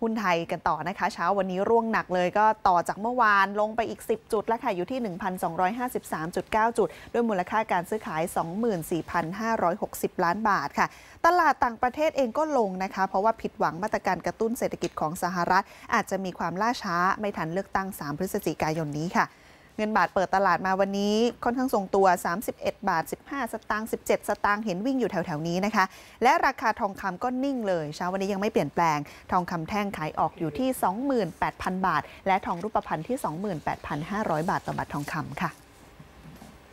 หุ้นไทยกันต่อนะคะเช้าวันนี้ร่วงหนักเลยก็ต่อจากเมื่อวานลงไปอีก 10 จุดแล้วค่ะ อยู่ที่ 1,253.9 จุดด้วยมูลค่าการซื้อขาย 24,560 ล้านบาทค่ะ ตลาดต่างประเทศเองก็ลงนะคะ เพราะว่าผิดหวังมาตรการกระตุ้นเศรษฐกิจของสหรัฐอาจจะมีความล่าช้า ไม่ทันเลือกตั้ง 3 พฤศจิกายนนี้ค่ะเงินบาทเปิดตลาดมาวันนี้ค่อนข้างทรงตัว 31 บาท 15 สตางค์17 สตางค์เห็นวิ่งอยู่แถวๆ นี้นะคะ และราคาทองคำก็นิ่งเลย เช้าวันนี้ยังไม่เปลี่ยนแปลง ทองคำแท่งขายออกอยู่ที่ 28,000 บาท และทองรูปพรรณที่ 28,500 บาทต่อบาททองคำค่ะ